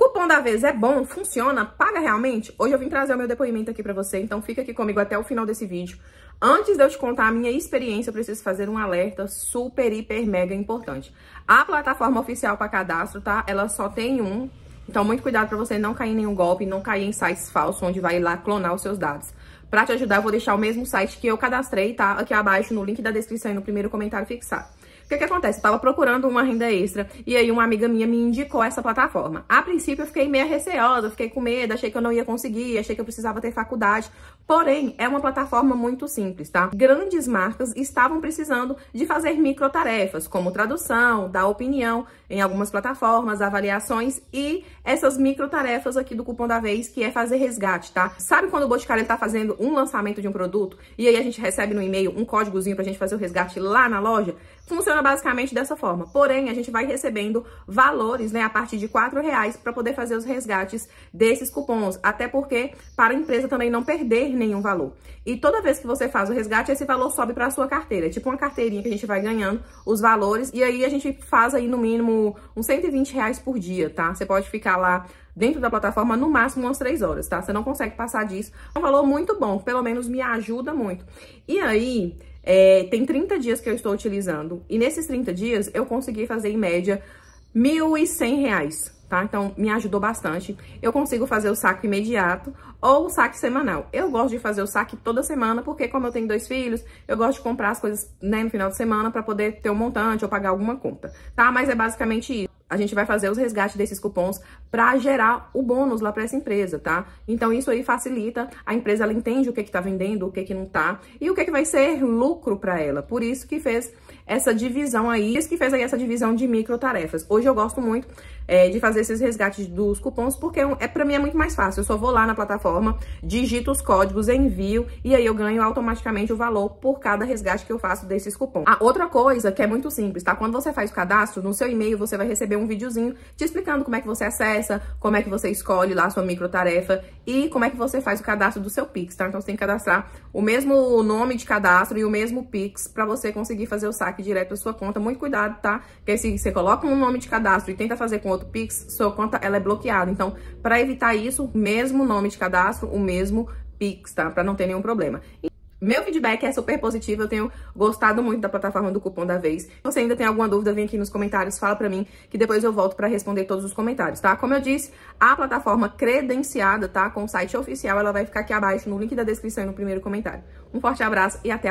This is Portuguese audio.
Cupom da vez é bom? Funciona? Paga realmente? Hoje eu vim trazer o meu depoimento aqui para você, então fica aqui comigo até o final desse vídeo. Antes de eu te contar a minha experiência, eu preciso fazer um alerta super, hiper, mega importante. A plataforma oficial para cadastro, tá? Ela só tem um, então muito cuidado para você não cair em nenhum golpe, não cair em sites falsos, onde vai lá clonar os seus dados. Para te ajudar, eu vou deixar o mesmo site que eu cadastrei, tá? Aqui abaixo, no link da descrição e no primeiro comentário fixado que que acontece? Tava procurando uma renda extra e aí uma amiga minha me indicou essa plataforma. A princípio eu fiquei meio receosa, fiquei com medo, achei que eu não ia conseguir, achei que eu precisava ter faculdade. Porém, é uma plataforma muito simples, tá? Grandes marcas estavam precisando de fazer micro tarefas, como tradução, dar opinião em algumas plataformas, avaliações e essas micro tarefas aqui do cupom da vez, que é fazer resgate, tá? Sabe quando o Boticário tá fazendo um lançamento de um produto e aí a gente recebe no e-mail um códigozinho pra gente fazer o resgate lá na loja? Funciona Funciona basicamente dessa forma. Porém, a gente vai recebendo valores, né, a partir de R$ reais para poder fazer os resgates desses cupons, até porque para a empresa também não perder nenhum valor. E toda vez que você faz o resgate, esse valor sobe para a sua carteira, é tipo uma carteirinha que a gente vai ganhando os valores e aí a gente faz aí no mínimo uns 120 reais por dia, tá? Você pode ficar lá dentro da plataforma no máximo umas 3 horas, tá? Você não consegue passar disso. É um valor muito bom, pelo menos me ajuda muito. E aí, é, tem 30 dias que eu estou utilizando. E nesses 30 dias, eu consegui fazer, em média, R$ 1.100, tá? Então, me ajudou bastante. Eu consigo fazer o saque imediato ou o saque semanal. Eu gosto de fazer o saque toda semana, porque como eu tenho dois filhos, eu gosto de comprar as coisas né, no final de semana para poder ter um montante ou pagar alguma conta, tá? Mas é basicamente isso a gente vai fazer os resgates desses cupons para gerar o bônus lá para essa empresa, tá? Então isso aí facilita, a empresa ela entende o que é que tá vendendo, o que é que não tá e o que é que vai ser lucro para ela. Por isso que fez essa divisão aí, isso que fez aí essa divisão de micro tarefas. Hoje eu gosto muito é, de fazer esses resgates dos cupons porque é para mim é muito mais fácil. Eu só vou lá na plataforma, digito os códigos, envio e aí eu ganho automaticamente o valor por cada resgate que eu faço desses cupons. A outra coisa que é muito simples, tá? Quando você faz o cadastro, no seu e-mail você vai receber um videozinho te explicando como é que você acessa, como é que você escolhe lá a sua micro tarefa e como é que você faz o cadastro do seu Pix, tá? Então você tem que cadastrar o mesmo nome de cadastro e o mesmo Pix para você conseguir fazer o saque direto da sua conta. Muito cuidado, tá? Porque se você coloca um nome de cadastro e tenta fazer com outro Pix, sua conta ela é bloqueada. Então, para evitar isso, mesmo nome de cadastro, o mesmo Pix, tá? Para não ter nenhum problema. Meu feedback é super positivo, eu tenho gostado muito da plataforma do Cupom da Vez. Se você ainda tem alguma dúvida, vem aqui nos comentários, fala pra mim, que depois eu volto pra responder todos os comentários, tá? Como eu disse, a plataforma credenciada, tá? Com o site oficial, ela vai ficar aqui abaixo no link da descrição e no primeiro comentário. Um forte abraço e até a próxima.